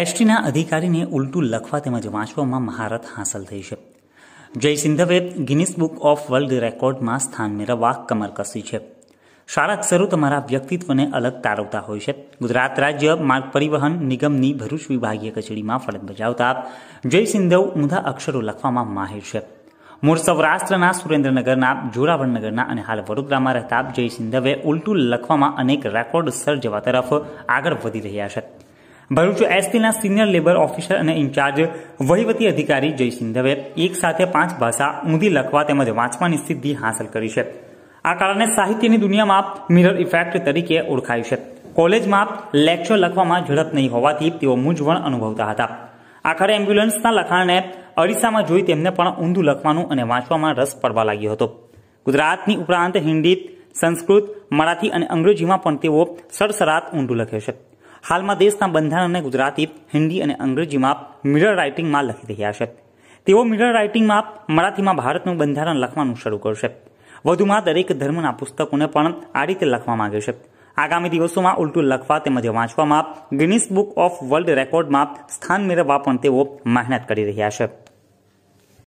એસટીના અધિકારીને ઉલટું લખવા તેમજ વાંચવામાં મહારત હાંસલ થઈ છે જય સિંધવે ગિનિસ બુક ઓફ વર્લ્ડ રેકોર્ડમાં સ્થાન મેળવવા કમર કસી છે સારા અક્ષરો તમારા વ્યક્તિત્વને અલગ તારવતા હોય છે ગુજરાત રાજ્ય માર્ગ પરિવહન નિગમની ભરૂચ વિભાગીય કચેરીમાં ફરજ બજાવતા જય સિંધવ ઊંધા અક્ષરો લખવામાં માહિર છે મૂળ સૌરાષ્ટ્રના સુરેન્દ્રનગરના જોરાવરનગરના અને હાલ વડોદરામાં રહેતા જય સિંધવે ઉલટું લખવામાં અનેક રેકોર્ડ સર્જવા તરફ આગળ વધી રહ્યા છે ભરૂચ એસપીના સિનિયર લેબર ઓફિસર અને ઇન્ચાર્જ વહીવટી અધિકારી જયસિંહ દવે એક સાથે પાંચ ભાષા ઊંધી લખવા તેમજ વાંચવાની સિદ્ધિ હાંસલ કરી છે આ કારણે સાહિત્યની દુનિયામાં મિરર ઇફેક્ટ તરીકે ઓળખાય છે કોલેજમાં લેક્ચર લખવામાં ઝડપ નહીં હોવાથી તેઓ મૂંઝવણ અનુભવતા હતા આખરે એમ્બ્યુલન્સના લખાણને અરીસામાં જોઈ તેમને પણ ઊંધું લખવાનું અને વાંચવામાં રસ પડવા લાગ્યો હતો ગુજરાતની ઉપરાંત હિન્દી સંસ્કૃત મરાઠી અને અંગ્રેજીમાં પણ તેઓ સરસરાત ઊંધું લખે છે હાલમાં દેશના બંધારણને ગુજરાતી હિન્દી અને અંગ્રેજીમાં મિરર રાઇટિંગમાં લખી રહ્યા છે તેઓ મિરર રાઇટિંગમાં મરાઠીમાં ભારતનું બંધારણ લખવાનું શરૂ કરશે વધુમાં દરેક ધર્મના પુસ્તકોને પણ આ રીતે લખવા માંગે છે આગામી દિવસોમાં ઉલટું લખવા તેમજ વાંચવામાં ગિનિસ બુક ઓફ વર્લ્ડ રેકોર્ડમાં સ્થાન મેળવવા પણ તેઓ મહેનત કરી રહ્યા છે